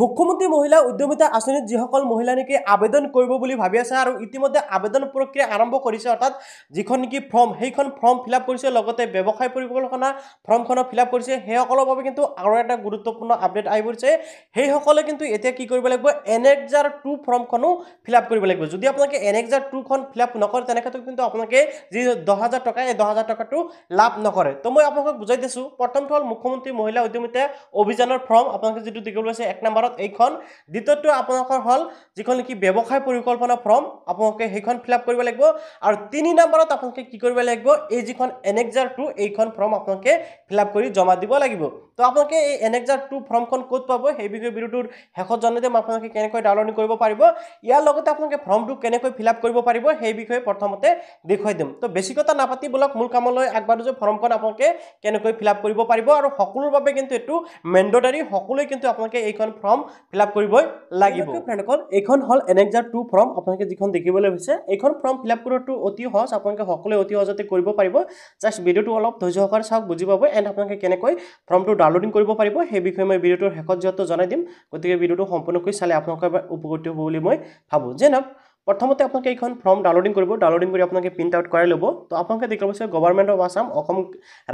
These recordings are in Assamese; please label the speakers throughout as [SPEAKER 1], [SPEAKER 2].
[SPEAKER 1] মুখ্যমন্ত্ৰী মহিলা উদ্যমিতা আঁচনিত যিসকল মহিলা নেকি আবেদন কৰিব বুলি ভাবি আছে আৰু ইতিমধ্যে আবেদন প্ৰক্ৰিয়া আৰম্ভ কৰিছে অৰ্থাৎ যিখন নেকি ফৰ্ম সেইখন ফৰ্ম ফিল আপ কৰিছে লগতে ব্যৱসায় পৰিকল্পনা ফৰ্মখনক ফিল আপ কৰিছে সেইসকলৰ বাবে কিন্তু আৰু এটা গুৰুত্বপূৰ্ণ আপডেট আহি পৰিছে সেইসকলে কিন্তু এতিয়া কি কৰিব লাগিব এনেক্সাৰ টু ফৰ্মখনো ফিল আপ কৰিব লাগিব যদি আপোনালোকে এনেক্সাৰ টুখন ফিল আপ নকৰে তেনেক্ষেত্ৰত কিন্তু আপোনালোকে যি দহ হাজাৰ টকা এই দহ হাজাৰ টকাটো লাভ নকৰে তো মই আপোনালোকক বুজাই দিছোঁ প্ৰথমটো হ'ল মুখ্যমন্ত্ৰী মহিলা উদ্যমিতা অভিযানৰ ফৰ্ম আপোনালোকে যিটো দেখিবলৈ পাইছে এক নম্বৰ নম্বৰত এইখন দ্বিতীয়টো আপোনালোকৰ হ'ল যিখন নেকি ব্যৱসায় পৰিকল্পনা ফৰ্ম আপোনালোকে সেইখন ফিল আপ কৰিব লাগিব আৰু তিনি নম্বৰত আপোনালোকে কি কৰিব লাগিব এই যিখন এনেক্সাৰ টু এইখন ফৰ্ম আপোনালোকে ফিল আপ কৰি জমা দিব লাগিব তো আপোনালোকে এই এনেকজাৰ টু ফৰ্মখন ক'ত পাব সেই বিষয়ে ভিডিঅ'টোৰ শেষত জনাই দিম আপোনালোকে কেনেকৈ ডাউনলোড কৰিব পাৰিব ইয়াৰ লগতে আপোনালোকে ফৰ্মটো কেনেকৈ ফিল আপ কৰিব পাৰিব সেই বিষয়ে প্ৰথমতে দেখুৱাই দিম তো বেছি কথা নাপাতি বোলক মূল কামলৈ আগবাঢ়ো যে ফৰ্মখন আপোনালোকে কেনেকৈ ফিল আপ কৰিব পাৰিব আৰু সকলোৰ বাবে কিন্তু এইটো মেণ্ডটৰী সকলোৱে কিন্তু আপোনালোকে এইখন ফৰ্ম ফিল আপ কৰিবই লাগিব ফ্ৰেণ্ডসকল এইখন হ'ল এনেকজাৰ টু ফৰ্ম আপোনালোকে যিখন দেখিবলৈ হৈছে এইখন ফৰ্ম ফিল আপ কৰাটো অতি সহজ আপোনালোকে সকলোৱে অতি সহজতে কৰিব পাৰিব জাষ্ট ভিডিঅ'টো অলপ ধৈৰ্য সহকাৰে চাওক বুজি পাব এণ্ড আপোনালোকে কেনেকৈ ফৰ্মটো ডাউনলোডিং কৰিব পাৰিব সেই বিষয়ে মই ভিডিঅ'টোৰ শেষত যিহেতু জনাই দিম গতিকে ভিডিঅ'টো সম্পূৰ্ণকৈ চালে আপোনালোকৰ উপকৃত হ'ব বুলি মই ভাবোঁ যেনক প্ৰথমতে আপোনালোকে এইখন ফৰ্ম ডাউনলোডিং কৰিব ডাউনলোডিং কৰি আপোনালোকে প্ৰিণ্ট আউট কৰাই ল'ব তো আপোনালোকে দেখিব পাইছে গভৰ্ণমেণ্ট অফ আছাম অসম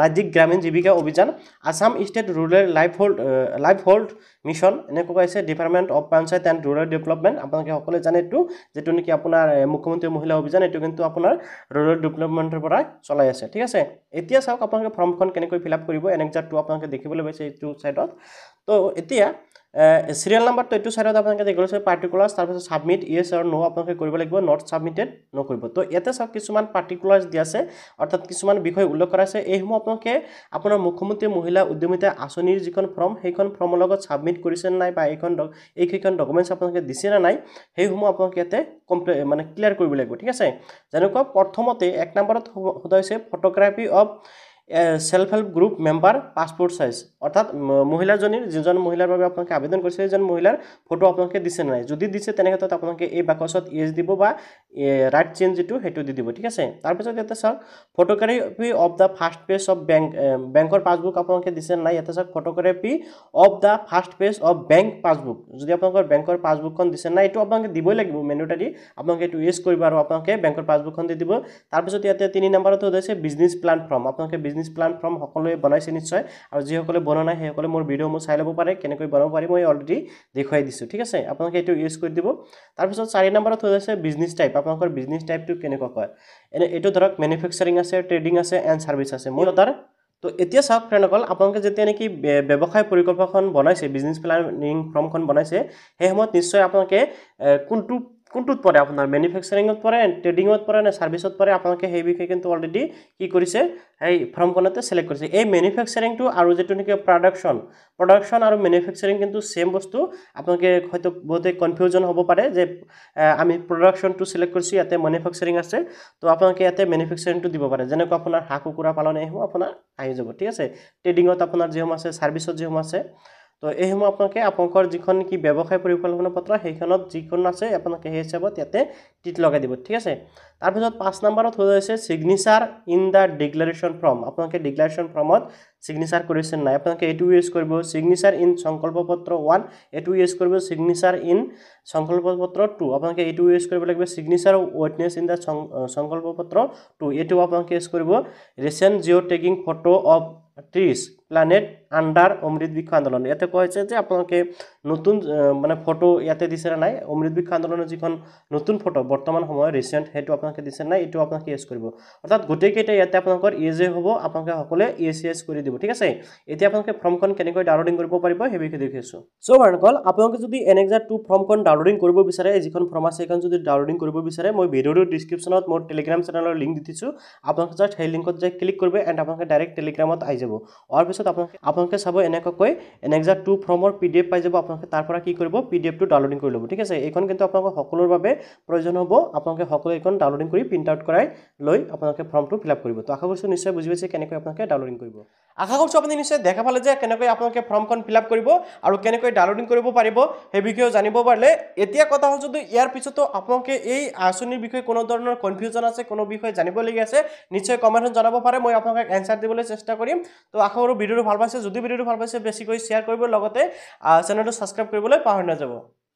[SPEAKER 1] ৰাজ্যিক গ্ৰামীণ জীৱিকা অভিযান Assam state rural livelihood livelihood mission এনেকুৱা কৈছে department of panchayat and rural development আপোনালোকে সকলোৱে জানে এইটো যিটো নেকি আপোনাৰ মুখ্যমন্ত্ৰী মহিলা অভিযান এইটো কিন্তু আপোনাৰ ৰুৰেল ডেভেলপমেণ্টৰ পৰা চলাই আছে ঠিক আছে এতিয়া চাওক আপোনালোকে ফৰ্মখন কেনেকৈ ফিল আপ কৰিব এনেকজাৰ টু আপোনালোকে দেখিবলৈ পাইছে এইটো চাইডত তো এতিয়া চিৰিয়েল নাম্বাৰটো এইটো চাইডত আপোনালোকে দেখিব লৈছে পাৰ্টিকুলাৰ্ছ তাৰপিছত ছাবমিট ইয়েছ আৰু ন' আপোনালোকে কৰিব লাগিব নট ছাবমিটেড নকৰিব তো ইয়াতে চাওক কিছুমান পাৰ্টিকুলাৰ্ছ দিয়া আছে অৰ্থাৎ কিছুমান বিষয় উল্লেখ কৰা আছে এইসমূহ আপোনালোকে আপোনাৰ মুখ্যমন্ত্ৰী মহিলা উদ্যমিতা আঁচনিৰ যিখন ফৰ্ম সেইখন ফৰ্মৰ লগত ছাবমিট কৰিছে নে নাই বা এইখন এইকেইখন ডকুমেণ্টছ আপোনালোকে দিছে নে নাই সেইসমূহ আপোনালোকে ইয়াতে কমপ্লে মানে ক্লিয়াৰ কৰিব লাগিব ঠিক আছে যেনেকুৱা প্ৰথমতে এক নম্বৰত সোধা হৈছে photography of self help group member passport size অৰ্থাৎ মহিলাজনীৰ যিজন মহিলাৰ বাবে আপোনালোকে আবেদন কৰিছে সেইজন মহিলাৰ ফটো আপোনালোকে দিছে নাই যদি দিছে তেনেক্ষেত্ৰত আপোনালোকে এই বাকচত এজ দিব বা ৰাইট চেঞ্জ যিটো সেইটো দি দিব ঠিক আছে তাৰপিছত ইয়াতে চাওক photography of the first page of bank বেংকৰ পাছবুক আপোনালোকে দিছে নাই ইয়াতে চাওক photography of the first page of bank passbook যদি আপোনালোকৰ বেংকৰ পাছবুকখন দিছে নাই এইটো আপোনালোকে দিবই লাগিব মেনুটাৰি আপোনালোকে এইটো ইউজ কৰিব আৰু আপোনালোকে বেংকৰ পাছবুকখন দি দিব তাৰপিছত ইয়াতে তিনি নম্বৰত হৈছে বিজনেছ প্লান ফৰ্ম আপোনালোকে বিজনেছ বিজনেচ প্লান ফ্ৰম সকলোৱে বনাইছে নিশ্চয় আৰু যিসকলে বনোৱা নাই সেইসকলে মোৰ ভিডিঅ'সমূহ চাই ল'ব পাৰে কেনেকৈ বনাব পাৰি মই অলৰেডি দেখুৱাই দিছোঁ ঠিক আছে আপোনালোকে এইটো ইউজ কৰি দিব তাৰপিছত চাৰি নম্বৰত হৈ আছে বিজনেছ টাইপ আপোনালোকৰ বিজনেছ টাইপটো কেনেকুৱা কয় এনে এইটো ধৰক মেনুফেকচাৰিং আছে ট্ৰেডিং আছে এণ্ড ছাৰ্ভিছ আছে মোৰ তাৰ তো এতিয়া চাওক ফ্ৰেণ্ডসকল আপোনালোকে যেতিয়া নেকি ব্যৱসায় পৰিকল্পনাখন বনাইছে বিজনেছ প্লানিং ফৰ্মখন বনাইছে সেই সময়ত নিশ্চয় আপোনালোকে কোনটো কোনটোত পৰে আপোনাৰ মেনুফেকচাৰিঙত পৰে ট্ৰেডিঙত পৰে নে চাৰ্ভিছত পৰে আপোনালোকে সেই বিষয়ে কিন্তু অলৰেডি কি কৰিছে সেই ফৰ্মখনতে ছিলেক্ট কৰিছে এই মেনুফেকচাৰিংটো আৰু যিটো নেকি প্ৰডাকশ্যন প্ৰডাকশ্যন আৰু মেনুফেকচাৰিং কিন্তু ছেম বস্তু আপোনালোকে হয়তো বহুতে কনফিউজন হ'ব পাৰে যে আমি প্ৰডাকশ্যনটো চিলেক্ট কৰিছোঁ ইয়াতে মেনুফেকচাৰিং আছে তো আপোনালোকে ইয়াতে মেনুফেকচাৰিংটো দিব পাৰে যেনেকুৱা আপোনাৰ হাঁহ কুকুৰা পালন হওক আপোনাৰ আহি যাব ঠিক আছে ট্ৰেডিঙত আপোনাৰ যিসমূহ আছে চাৰ্ভিছত যিসমূহ আছে তো এইসমূহ আপোনালোকে আপোনালোকৰ যিখন নেকি ব্যৱসায় পৰিকল্পনা পত্ৰ সেইখনত যিখন আছে আপোনালোকে সেই হিচাপত ইয়াতে টিট লগাই দিব ঠিক আছে তাৰপিছত পাঁচ নম্বৰত হৈ গৈছে signature in the declaration form আপোনালোকে ডিক্লাৰেশ্যন ফৰ্মত ছিগনেচাৰ কৰিছে নাই আপোনালোকে এইটো ইউজ কৰিব ছিগনেচাৰ ইন সংকল্প পত্ৰ ওৱান এইটো ইউজ কৰিব ছিগনেচাৰ ইন সংকল্প পত্ৰ টু আপোনালোকে এইটো ইউজ কৰিব লাগিব ছিগনেচাৰ ৱিটনেছ ইন দ্য সংকল্প পত্ৰ টু এইটো আপোনালোকে ইউজ কৰিব recent geo' tagging photo of trees planted under Amrit Vriksha Andolan এতে কয়েছে যে আপনাকে নতুন মানে ফটো ইয়াতে দিছে নাই অমৃত বৃক্ষ আন্দোলনের যখন নতুন ফটো বর্তমান সময় রিসেন্ট সেইটা আপনাকে দিছে নাই এটা আপনাকে ইউজ করব অর্থাৎ গোটেকেইটা ইয়াতে আপনার ইউজ হব আপনাকে সকলে ই এস ইস করে দিব ঠিক আছে এটি আপনাকে ফর্মখন কেন ডাউনলোডিং করব পারি সেই বিষয়ে দেখেছো সো বারণকল আপনাকে যদি এনেকজার টু ফর্মখন ডাউনলোডিং করব বিচারে যে ফর্ম আছে সেইখান যদি ডাউনলোডিং করব বিচারে মই ভিডিওটির ডিসক্রিপশনত মোট টেলিগ্রাম চ্যানেলের লিঙ্ক দিছো আপনাকে জাস্ট সেই লিঙ্কত যাই ক্লিক করবে এন্ড আপনাকে ডাইরেক্ট টেলিগ্রামত আই যাব পিছত পিছত আপোনালোকে আপোনালোকে চাব এনেকুৱাকৈ এনেকজা টু ফৰ্মৰ পি ডি এফ পাই যাব আপোনালোকে তাৰ পৰা কি কৰিব পি ডি এফটো ডাউনলোডিং কৰি ল'ব ঠিক আছে এইখন কিন্তু আপোনালোকৰ সকলোৰ বাবে প্ৰয়োজন হ'ব আপোনালোকে সকলো এইখন ডাউনলোডিং কৰি প্ৰিণ্ট আউট কৰাই লৈ আপোনালোকে ফৰ্মটো ফিল আপ কৰিব তো আশা কৰিছোঁ নিশ্চয় বুজি পাইছে কেনেকৈ আপোনালোকে ডাউনলোডিং কৰিব আশা কৰিছোঁ আপুনি নিশ্চয় দেখা পালে যে কেনেকৈ আপোনালোকে ফৰ্মখন ফিল আপ কৰিব আৰু কেনেকৈ ডাউনলোডিং কৰিব পাৰিব সেই বিষয়েও জানিব পাৰিলে এতিয়া কথা হ'ল যদি ইয়াৰ পিছতো আপোনালোকে এই আঁচনিৰ বিষয়ে কোনো ধৰণৰ কনফিউজন আছে কোনো বিষয়ে জানিবলগীয়া আছে নিশ্চয় কমেণ্টত জনাব পাৰে মই আপোনালোকক এনচাৰ দিবলৈ চেষ্টা কৰিম তো আশা কৰোঁ ভিডিঅ'টো ভাল পাইছে যদি ভিডিঅ'টো ভাল পাইছে বেছিকৈ শ্বেয়াৰ কৰিব লগতে চেনেলটো ছাবস্ক্ৰাইব কৰিবলৈ পাহৰি নাযাব